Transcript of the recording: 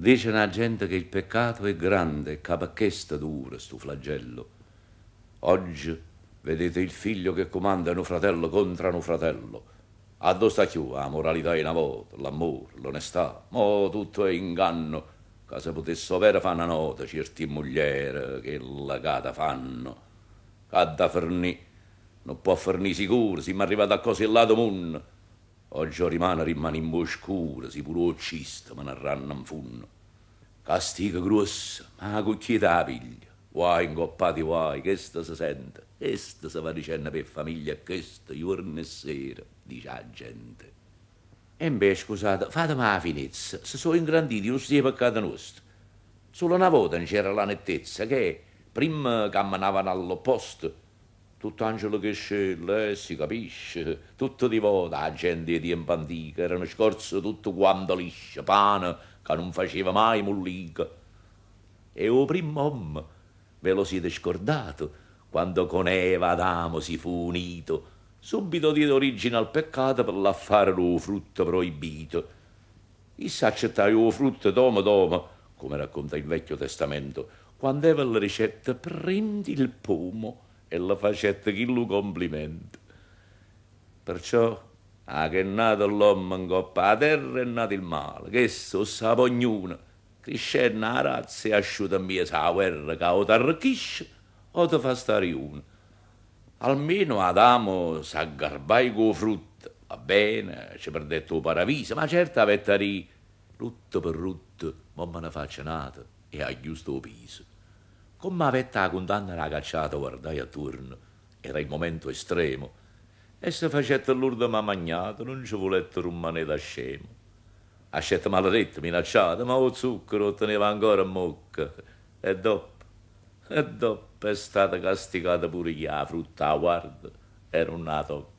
Dice la gente che il peccato è grande, capacchesta dura stu flagello. Oggi vedete il figlio che comanda un fratello contro un fratello. Addosta sta chiù la moralità in avvoto, l'amore, l'onestà, mo tutto è inganno. Che potesse avere fa una nota certi mogliere che la legata fanno. Cadda ferni, non può ferni sicuro, si mi arrivato a così lato munno. Oggi rimane rimane in boscura, si pure uccista, ma non ranno in funno. Castiga grossa, ma la cucchietta la piglia. Guai ingoppati guai, questa si sente, questa si va dicendo per famiglia, questa giorno e sera, dice la gente. E invece, scusate, fatemi la finezza, se sono ingranditi non stia peccato nostro. Solo una volta non c'era la nettezza che prima camminavano all'opposto tutto Angelo che scella, eh, si capisce, tutto di volta, la gente di tempo erano scorso tutto quanto liscio, pane, che non faceva mai mullica. E o primo ve lo siete scordato, quando con Eva Adamo si fu unito, subito diede origine al peccato per l'affare lo frutto proibito. Issa accettai o frutto domo domo, come racconta il Vecchio Testamento, quando Eva la ricetta, prendi il pomo, e la facette chi chillu complimento. Perciò, a che è nato l'uomo in coppa a terra è nato il male, che so sa pognuna, crescendo la razza e asciuta mia sa guerra che o t'arcchisce o ti fa stare uno. Almeno Adamo sa garbai con frutta, va bene, ci perdette il paraviso, ma certo certa vettarì, rutto per rutto, ma me ne faccio nata e ha giusto piso. Con Mavetta la condanna la cacciata guardai attorno, era il momento estremo, e se facette l'urda ma magnato non ci volette rumane da scemo. Ascette maledetta, minacciata, ma lo zucchero teneva ancora a mocca. E dopo, e dopo è stata castigata pure chi la frutta, guarda, era un nato.